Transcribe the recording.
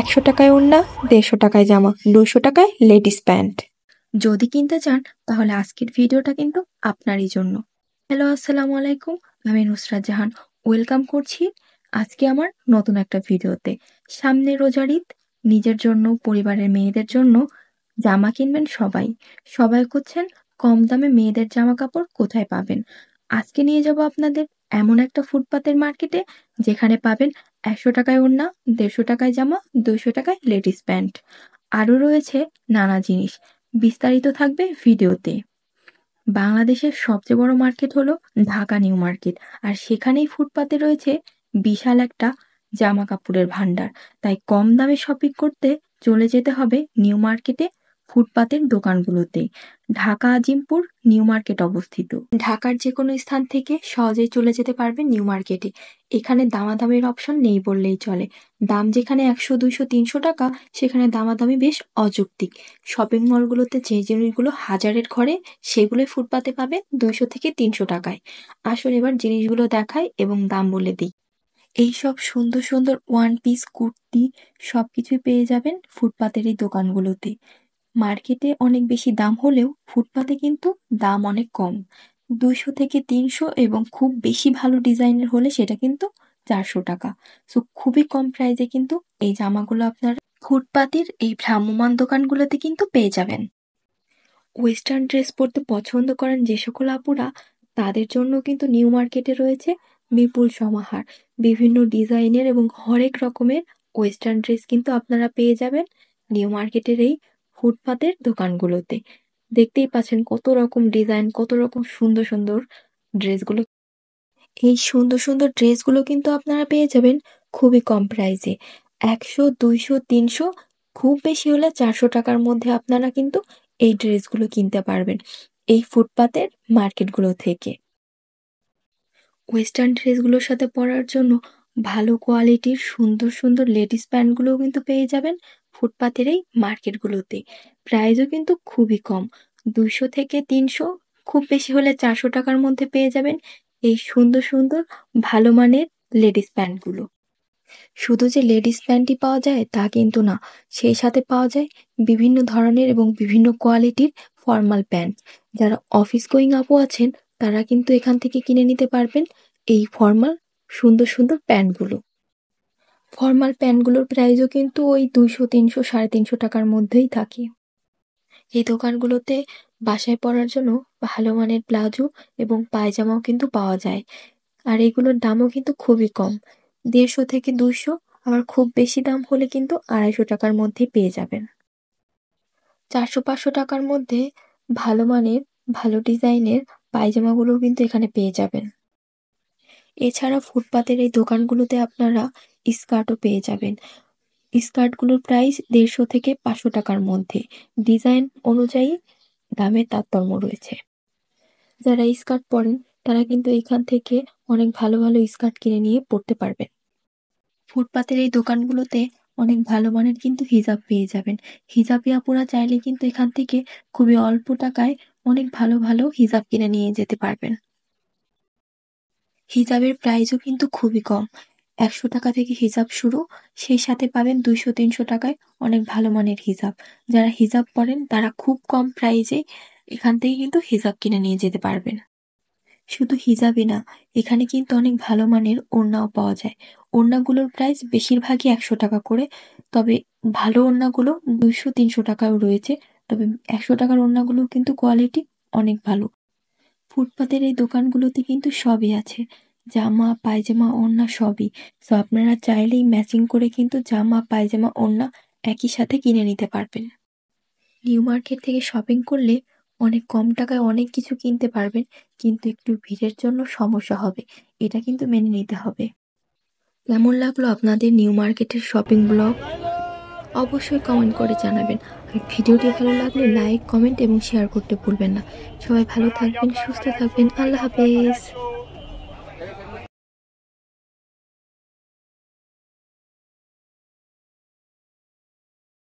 একশো টাকায় ওড়না দেড়শো টাকায় জামা দুশো টাকায় লেডিস প্যান্ট যদি কিনতে চান তাহলে আজকের ভিডিওটা কিন্তু আপনারই জন্য হ্যালো আসসালামু আলাইকুম আমি নুসরাত জাহান ওয়েলকাম করছি আজকে আমার নতুন একটা ভিডিওতে সামনে রোজার ঈদ নিজের জন্য পরিবারের মেয়েদের জন্য জামা কিনবেন সবাই সবাই করছেন কম দামে মেয়েদের জামা কাপড় কোথায় পাবেন আজকে নিয়ে যাব আপনাদের এমন একটা ফুটপাতের মার্কেটে যেখানে পাবেন একশো টাকায় ওড়না দেড়শো টাকায় জামা দুশো টাকায় লেডিস প্যান্ট আরও রয়েছে নানা জিনিস বিস্তারিত থাকবে ভিডিওতে বাংলাদেশের সবচেয়ে বড় মার্কেট হলো ঢাকা নিউ মার্কেট আর সেখানেই ফুটপাতে রয়েছে বিশাল একটা জামা কাপড়ের ভাণ্ডার তাই কম দামে শপিং করতে চলে যেতে হবে নিউ মার্কেটে ফুটপাতের দোকানগুলোতে ঢাকা আজিমপুর নিউ মার্কেট অবস্থিত ঢাকার যে কোনো স্থান থেকে সহজেই চলে যেতে পারবেন নিউ মার্কেটে এখানে দামাদামির অপশন নেই বললেই চলে দাম যেখানে একশো দুইশো তিনশো টাকা সেখানে দামাদামি বেশ অযৌক্তিক শপিং মলগুলোতে যে জিনিসগুলো হাজারের ঘরে সেগুলোই ফুটপাতে পাবে দুইশো থেকে তিনশো টাকায় আসলে এবার জিনিসগুলো দেখায় এবং দাম বলে দিই এইসব সুন্দর সুন্দর ওয়ান পিস কুর্তি সবকিছুই পেয়ে যাবেন ফুটপাতের এই দোকানগুলোতে মার্কেটে অনেক বেশি দাম হলেও ফুটপাতে কিন্তু দাম অনেক কম দুশো থেকে তিনশো এবং খুব বেশি ভালো ডিজাইনের হলে সেটা কিন্তু চারশো টাকা সো খুবই কম প্রাইসে কিন্তু এই জামাগুলো আপনার ফুটপাতের এই ভ্রাম্যমান দোকানগুলোতে কিন্তু পেয়ে যাবেন ওয়েস্টার্ন ড্রেস পরতে পছন্দ করেন যে সকল আপুরা তাদের জন্য কিন্তু নিউ মার্কেটে রয়েছে বিপুল সমাহার বিভিন্ন ডিজাইনের এবং হরেক রকমের ওয়েস্টার্ন ড্রেস কিন্তু আপনারা পেয়ে যাবেন নিউ মার্কেটের এই ফুটপাতের দোকানগুলোতে দেখতেই পাচ্ছেন কত রকম ডিজাইন কত রকম সুন্দর সুন্দর ড্রেসগুলো এই সুন্দর সুন্দর ড্রেসগুলো কিন্তু আপনারা পেয়ে যাবেন খুবই কম প্রাইসে একশো দুইশো তিনশো খুব বেশি হলে চারশো টাকার মধ্যে আপনারা কিন্তু এই ড্রেসগুলো কিনতে পারবেন এই ফুটপাতের মার্কেটগুলো থেকে ওয়েস্টার্ন ড্রেসগুলোর সাথে পরার জন্য ভালো কোয়ালিটির সুন্দর সুন্দর লেডিস প্যান্টগুলোও কিন্তু পেয়ে যাবেন ফুটপাতের এই মার্কেটগুলোতে প্রাইসও কিন্তু খুবই কম দুশো থেকে তিনশো খুব বেশি হলে চারশো টাকার মধ্যে পেয়ে যাবেন এই সুন্দর সুন্দর ভালো মানের লেডিস প্যান্টগুলো শুধু যে লেডিস প্যান্টই পাওয়া যায় তা কিন্তু না সেই সাথে পাওয়া যায় বিভিন্ন ধরনের এবং বিভিন্ন কোয়ালিটির ফর্মাল প্যান্ট যারা অফিস গোয়িং আপু আছেন তারা কিন্তু এখান থেকে কিনে নিতে পারবেন এই ফর্মাল সুন্দর সুন্দর প্যান্টগুলো ফর্মাল প্যান্টগুলোর প্রাইসও কিন্তু ওই দুইশো তিনশো সাড়ে তিনশো টাকার মধ্যেই থাকে এই দোকানগুলোতে বাসায় পরার জন্য ভালো মানের প্লাজো এবং পায়জামাও কিন্তু পাওয়া যায় আর এগুলোর দামও কিন্তু খুবই কম দেড়শো থেকে দুশো আবার খুব বেশি দাম হলে কিন্তু আড়াইশো টাকার মধ্যে পেয়ে যাবেন চারশো পাঁচশো টাকার মধ্যে ভালো মানের ভালো ডিজাইনের পায়জামাগুলোও কিন্তু এখানে পেয়ে যাবেন এছাড়া ফুটপাতের এই দোকানগুলোতে আপনারা স্কার্টও পেয়ে যাবেন স্কার্টগুলোর প্রাইস দেড়শো থেকে পাঁচশো টাকার মধ্যে ডিজাইন অনুযায়ী দামের তারতম্য রয়েছে যারা স্কার্ট পরেন তারা কিন্তু এখান থেকে অনেক ভালো ভালো স্কার্ট কিনে নিয়ে পড়তে পারবেন ফুটপাতের এই দোকানগুলোতে অনেক ভালো মানের কিন্তু হিজাব পেয়ে যাবেন হিজাবি আপুরা চাইলে কিন্তু এখান থেকে খুবই অল্প টাকায় অনেক ভালো ভালো হিজাব কিনে নিয়ে যেতে পারবেন হিজাবের প্রাইসও কিন্তু খুবই কম একশো টাকা থেকে হিজাব শুরু সেই সাথে পাবেন দুইশো তিনশো টাকায় অনেক ভালো মানের হিজাব যারা হিজাব পরেন তারা খুব কম প্রাইজে এখান থেকে কিন্তু হিজাব কিনে নিয়ে যেতে পারবেন শুধু হিজাবই না এখানে কিন্তু অনেক ভালো মানের ওড়নাও পাওয়া যায় ওড়নাগুলোর প্রাইস বেশিরভাগই একশো টাকা করে তবে ভালো ওড়নাগুলো দুইশো তিনশো টাকাও রয়েছে তবে একশো টাকার ওড়নাগুলো কিন্তু কোয়ালিটি অনেক ভালো ফুটপাতের এই দোকানগুলোতে কিন্তু সবই আছে জামা পায়জামা ওড়না সবই সো আপনারা চাইলেই ম্যাচিং করে কিন্তু জামা পায়জামা ওড়না একই সাথে কিনে নিতে পারবেন নিউ মার্কেট থেকে শপিং করলে অনেক কম টাকায় অনেক কিছু কিনতে পারবেন কিন্তু একটু ভিড়ের জন্য সমস্যা হবে এটা কিন্তু মেনে নিতে হবে কেমন লাগলো আপনাদের নিউ মার্কেটের শপিং ব্লগ অবশ্যই কমেন্ট করে জানাবেন আর ভিডিওটি ভালো লাগলে লাইক কমেন্ট এবং শেয়ার করতে ভুলবেন না সবাই ভালো থাকবেন সুস্থ থাকবেন আল্লাহ হাফেজ